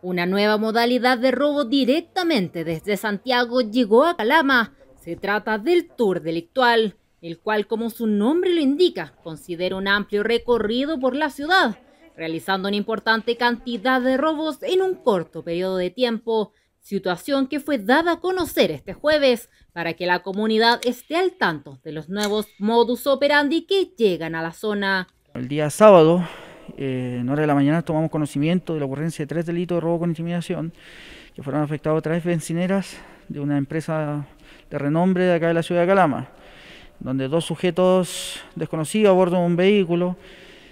Una nueva modalidad de robo directamente desde Santiago llegó a Calama. Se trata del tour delictual, el cual, como su nombre lo indica, considera un amplio recorrido por la ciudad, realizando una importante cantidad de robos en un corto periodo de tiempo, situación que fue dada a conocer este jueves para que la comunidad esté al tanto de los nuevos modus operandi que llegan a la zona. El día sábado eh, en hora de la mañana tomamos conocimiento de la ocurrencia de tres delitos de robo con intimidación que fueron afectados a tres bencineras de una empresa de renombre de acá de la ciudad de Calama, donde dos sujetos desconocidos a bordo de un vehículo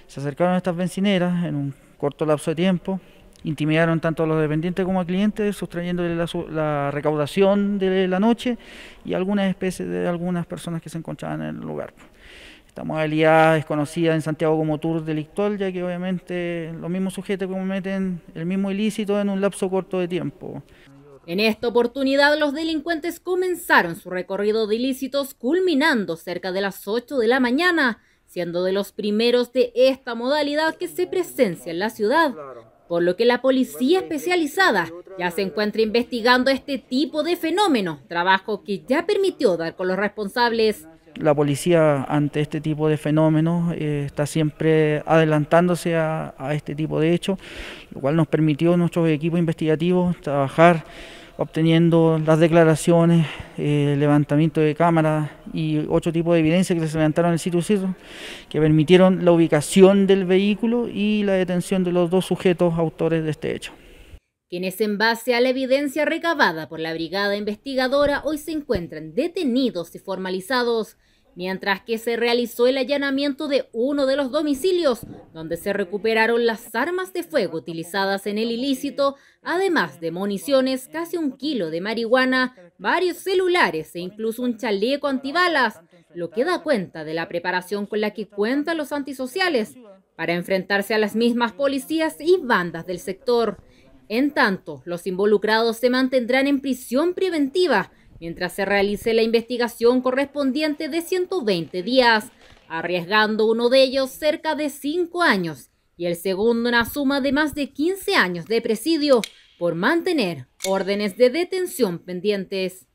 se acercaron a estas bencineras en un corto lapso de tiempo, intimidaron tanto a los dependientes como a clientes, sustrayéndole la, la recaudación de la noche y algunas especies de algunas personas que se encontraban en el lugar esta modalidad es conocida en Santiago como tour delictual, ya que obviamente los mismos sujetos cometen el mismo ilícito en un lapso corto de tiempo. En esta oportunidad, los delincuentes comenzaron su recorrido de ilícitos culminando cerca de las 8 de la mañana, siendo de los primeros de esta modalidad que se presencia en la ciudad, por lo que la policía especializada ya se encuentra investigando este tipo de fenómeno, trabajo que ya permitió dar con los responsables la policía ante este tipo de fenómenos eh, está siempre adelantándose a, este tipo de hechos, lo cual nos permitió a nuestros equipos investigativos trabajar obteniendo las declaraciones, el eh, levantamiento de cámaras y otro tipo de evidencia que se levantaron en el sitio sitio, que permitieron la ubicación del vehículo y la detención de los dos sujetos autores de este hecho quienes en base a la evidencia recabada por la brigada investigadora hoy se encuentran detenidos y formalizados, mientras que se realizó el allanamiento de uno de los domicilios, donde se recuperaron las armas de fuego utilizadas en el ilícito, además de municiones, casi un kilo de marihuana, varios celulares e incluso un chaleco antibalas, lo que da cuenta de la preparación con la que cuentan los antisociales para enfrentarse a las mismas policías y bandas del sector. En tanto, los involucrados se mantendrán en prisión preventiva mientras se realice la investigación correspondiente de 120 días, arriesgando uno de ellos cerca de cinco años y el segundo una suma de más de 15 años de presidio por mantener órdenes de detención pendientes.